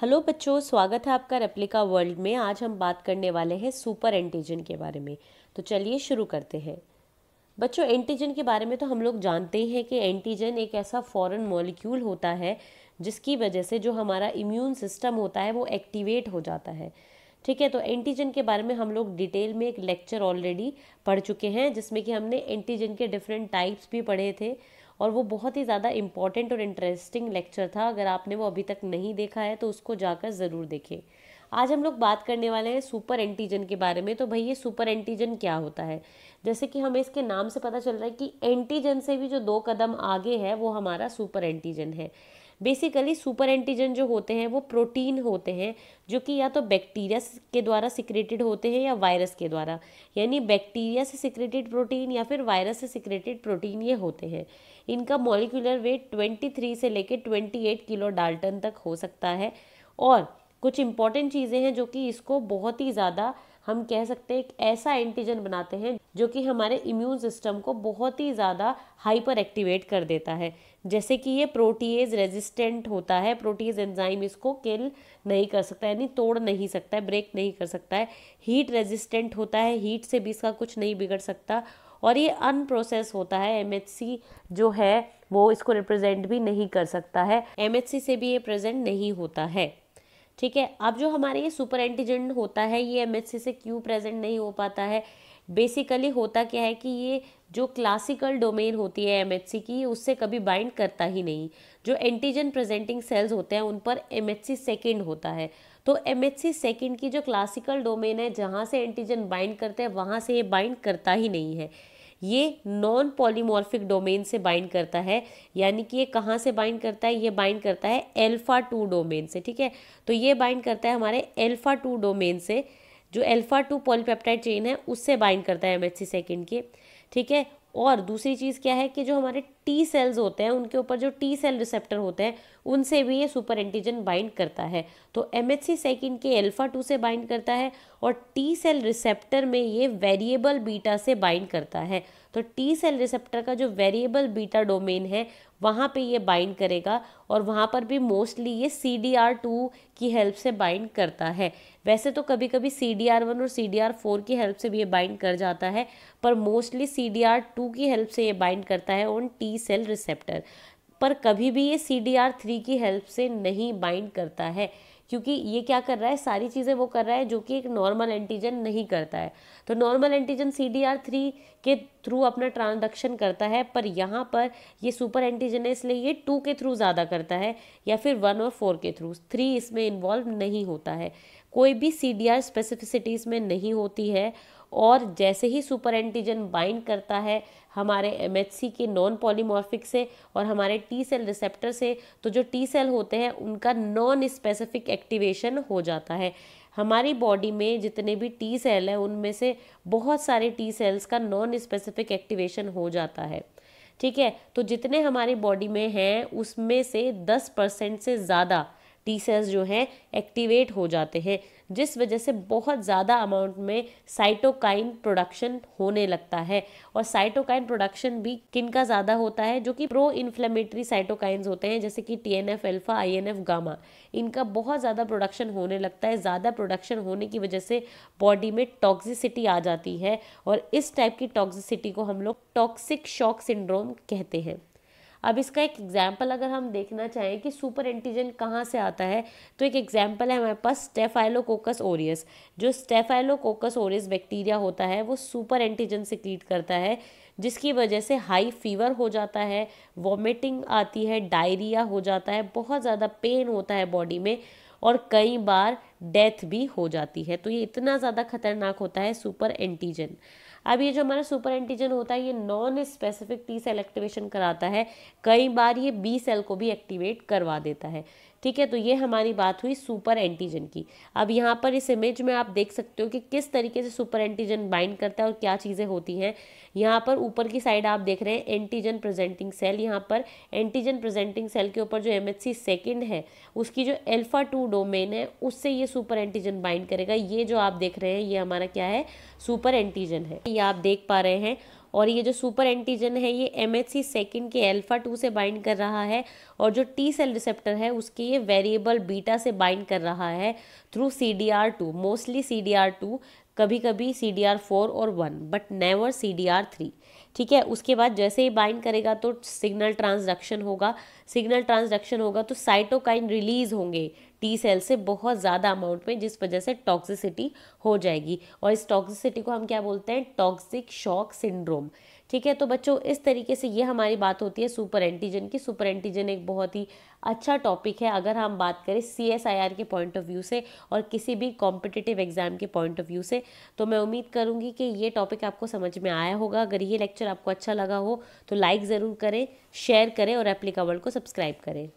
hello बच्चों स्वागत है आपका रेप्लिका वर्ल्ड में आज हम बात करने वाले हैं सुपर एंटीजन के बारे में तो चलिए शुरू करते हैं बच्चों एंटीजन के बारे में तो हम लोग जानते ही हैं कि एंटीजन एक ऐसा फॉरेन मॉलिक्यूल होता है जिसकी वजह से जो हमारा इम्यून सिस्टम होता है वो एक्टिवेट हो जाता है ठीक है तो एंटीजन के बारे में हम लोग डिटेल में एक लेक्चर ऑलरेडी पढ़ चुके हैं जिसमें कि हमने एंटीजन के डिफरेंट टाइप्स भी पढ़े थे और वो बहुत ही ज़्यादा इम्पॉर्टेंट और इंटरेस्टिंग लेक्चर था अगर आपने वो अभी तक नहीं देखा है तो उसको जाकर ज़रूर देखें आज हम लोग बात करने वाले हैं सुपर एंटीजन के बारे में तो भाई ये सुपर एंटीजन क्या होता है जैसे कि हमें इसके नाम से पता चल रहा है कि एंटीजन से भी जो दो कदम आगे है वो हमारा सुपर एंटीजन है बेसिकली सुपर एंटीजन जो होते हैं वो प्रोटीन होते हैं जो कि या तो बैक्टीरिया के द्वारा सिक्रेटेड होते हैं या वायरस के द्वारा यानी बैक्टीरिया से सिक्रेटेड प्रोटीन या फिर वायरस से सिक्रेटेड प्रोटीन ये होते हैं इनका मॉलिकुलर वेट 23 से लेकर 28 किलो डाल्टन तक हो सकता है और कुछ इंपॉर्टेंट चीज़ें हैं जो कि इसको बहुत ही ज़्यादा हम कह सकते हैं एक ऐसा एंटीजन बनाते हैं जो कि हमारे इम्यून सिस्टम को बहुत ही ज़्यादा हाइपर एक्टिवेट कर देता है जैसे कि ये प्रोटीज रेजिस्टेंट होता है प्रोटीज एंजाइम इसको किल नहीं कर सकता यानी तोड़ नहीं सकता है ब्रेक नहीं कर सकता है हीट रेजिस्टेंट होता है हीट से भी इसका कुछ नहीं बिगड़ सकता और ये अनप्रोसेस होता है एम जो है वो इसको रिप्रेजेंट भी नहीं कर सकता है एम से भी ये प्रेजेंट नहीं होता है ठीक है अब जो हमारे ये सुपर एंटीजन होता है ये एम से क्यों प्रेजेंट नहीं हो पाता है बेसिकली होता क्या है कि ये जो क्लासिकल डोमेन होती है एम की उससे कभी बाइंड करता ही नहीं जो एंटीजन प्रेजेंटिंग सेल्स होते हैं उन पर एम सेकंड होता है तो एम सेकंड की जो क्लासिकल डोमेन है जहाँ से एंटीजन बाइंड करते हैं वहाँ से ये बाइंड करता ही नहीं है ये नॉन पॉलीमॉर्फिक डोमेन से बाइंड करता है यानी कि ये कहाँ से बाइंड करता है ये बाइंड करता है एल्फ़ा टू डोमेन से ठीक है तो ये बाइंड करता है हमारे एल्फ़ा टू डोमेन से जो एल्फ़ा टू पॉलीपेप्टाइड चेन है उससे बाइंड करता है एम एच सेकेंड के ठीक है और दूसरी चीज़ क्या है कि जो हमारे टी सेल्स होते हैं उनके ऊपर जो टी सेल रिसेप्टर होते हैं उनसे भी ये सुपर एंटीजन बाइंड करता है तो एम एच सेकेंड के एल्फ़ा टू से बाइंड करता है और टी सेल रिसेप्टर में ये वेरिएबल बीटा से बाइंड करता है तो टी सेल रिसेप्टर का जो वेरिएबल बीटा डोमेन है वहाँ पे ये बाइंड करेगा और वहाँ पर भी मोस्टली ये सी डी आर टू की हेल्प से बाइंड करता है वैसे तो कभी कभी सी डी आर वन और सी डी आर फोर की हेल्प से भी ये बाइंड कर जाता है पर mostly C D R two की हेल्प से ये बाइंड करता है ऑन टी सेल रिसेप्टर पर कभी भी ये सी डी आर थ्री की हेल्प से नहीं बाइंड करता है क्योंकि ये क्या कर रहा है सारी चीज़ें वो कर रहा है जो कि एक नॉर्मल एंटीजन नहीं करता है तो normal antigen C D R three के थ्रू अपना ट्रांजेक्शन करता है पर यहाँ पर ये सुपर एंटीजन है इसलिए ये टू के थ्रू ज़्यादा करता है या फिर वन और फोर के थ्रू थ्री इसमें इन्वॉल्व नहीं होता है कोई भी सी डी आर स्पेसिफिसिटीज़ में नहीं होती है और जैसे ही सुपर एंटीजन बाइंड करता है हमारे एम के नॉन पॉलीमॉर्फिक से और हमारे टी सेल रिसेप्टर से तो जो टी सेल होते हैं उनका नॉन स्पेसिफिक एक्टिवेशन हो जाता है हमारी बॉडी में जितने भी टी सेल हैं उनमें से बहुत सारे टी सेल्स का नॉन स्पेसिफिक एक्टिवेशन हो जाता है ठीक है तो जितने हमारी बॉडी में हैं उसमें से दस परसेंट से ज़्यादा टी सेल्स जो हैं एक्टिवेट हो जाते हैं जिस वजह से बहुत ज़्यादा अमाउंट में साइटोकाइन प्रोडक्शन होने लगता है और साइटोकाइन प्रोडक्शन भी किन का ज़्यादा होता है जो कि प्रो इन्फ्लेमेटरी साइटोकाइन्स होते हैं जैसे कि T N F alpha I N F gamma इनका बहुत ज़्यादा प्रोडक्शन होने लगता है ज़्यादा प्रोडक्शन होने की वजह से बॉडी में टॉक्सिसिटी आ जाती है और इस टाइप की टॉक्सिसिटी को हम लोग टॉक्सिक शॉक सिंड्रोम कहते हैं अब इसका एक एग्जाम्पल अगर हम देखना चाहें कि सुपर एंटीजन कहाँ से आता है तो एक एग्जाम्पल है हमारे पास स्टेफाइलोकोकस ओरियस जो स्टेफाइलोकोकस ओरियस बैक्टीरिया होता है वो सुपर एंटीजन से क्रीट करता है जिसकी वजह से हाई फीवर हो जाता है वॉमिटिंग आती है डायरिया हो जाता है बहुत ज़्यादा पेन होता है बॉडी में और कई बार डेथ भी हो जाती है तो ये इतना ज़्यादा खतरनाक होता है सुपर एंटीजन अब ये जो हमारा सुपर एंटीजन होता है ये non specific T cell activation कराता है कई बार ये बी सेल को भी एक्टिवेट करवा देता है ठीक है तो ये हमारी बात हुई सुपर एंटीजन की अब यहाँ पर इस इमेज में आप देख सकते हो कि किस तरीके से सुपर एंटीजन बाइंड करता है और क्या चीज़ें होती हैं यहाँ पर ऊपर की साइड आप देख रहे हैं एंटीजन प्रेजेंटिंग सेल यहाँ पर एंटीजन प्रेजेंटिंग सेल के ऊपर जो एम एच सेकेंड है उसकी जो एल्फ़ा टू डोमेन है उससे ये सुपर एंटीजन बाइंड करेगा ये जो आप देख रहे हैं ये हमारा क्या है सुपर एंटीजन है ये आप देख पा रहे हैं और ये जो सुपर एंटीजन है ये एम एच सी सेकेंड के एल्फा टू से बाइंड कर रहा है और जो टी सेल रिसेप्टर है उसके ये वेरिएबल बीटा से बाइंड कर रहा है through C D R two mostly C D R two कभी कभी सी डी आर फोर और one but never C D R three ठीक है उसके बाद जैसे ही बाइंड करेगा तो सिग्नल ट्रांसडक्शन होगा सिग्नल ट्रांसडक्शन होगा तो साइटोकाइन रिलीज होंगे टी सेल से बहुत ज़्यादा अमाउंट में जिस वजह से टॉक्सिसिटी हो जाएगी और इस टॉक्सिसिटी को हम क्या बोलते हैं टॉक्सिक शॉक सिंड्रोम ठीक है तो बच्चों इस तरीके से ये हमारी बात होती है सुपर एंटीजन की सुपर एंटीजन एक बहुत ही अच्छा टॉपिक है अगर हम बात करें सी एस आई आर के पॉइंट ऑफ व्यू से और किसी भी कॉम्पिटिटिव एग्जाम के पॉइंट ऑफ व्यू से तो मैं उम्मीद करूँगी कि ये टॉपिक आपको समझ में आया होगा अगर ये लेक्चर आपको अच्छा लगा हो तो लाइक ज़रूर करें शेयर करें और एप्लीकाबल को सब्सक्राइब करें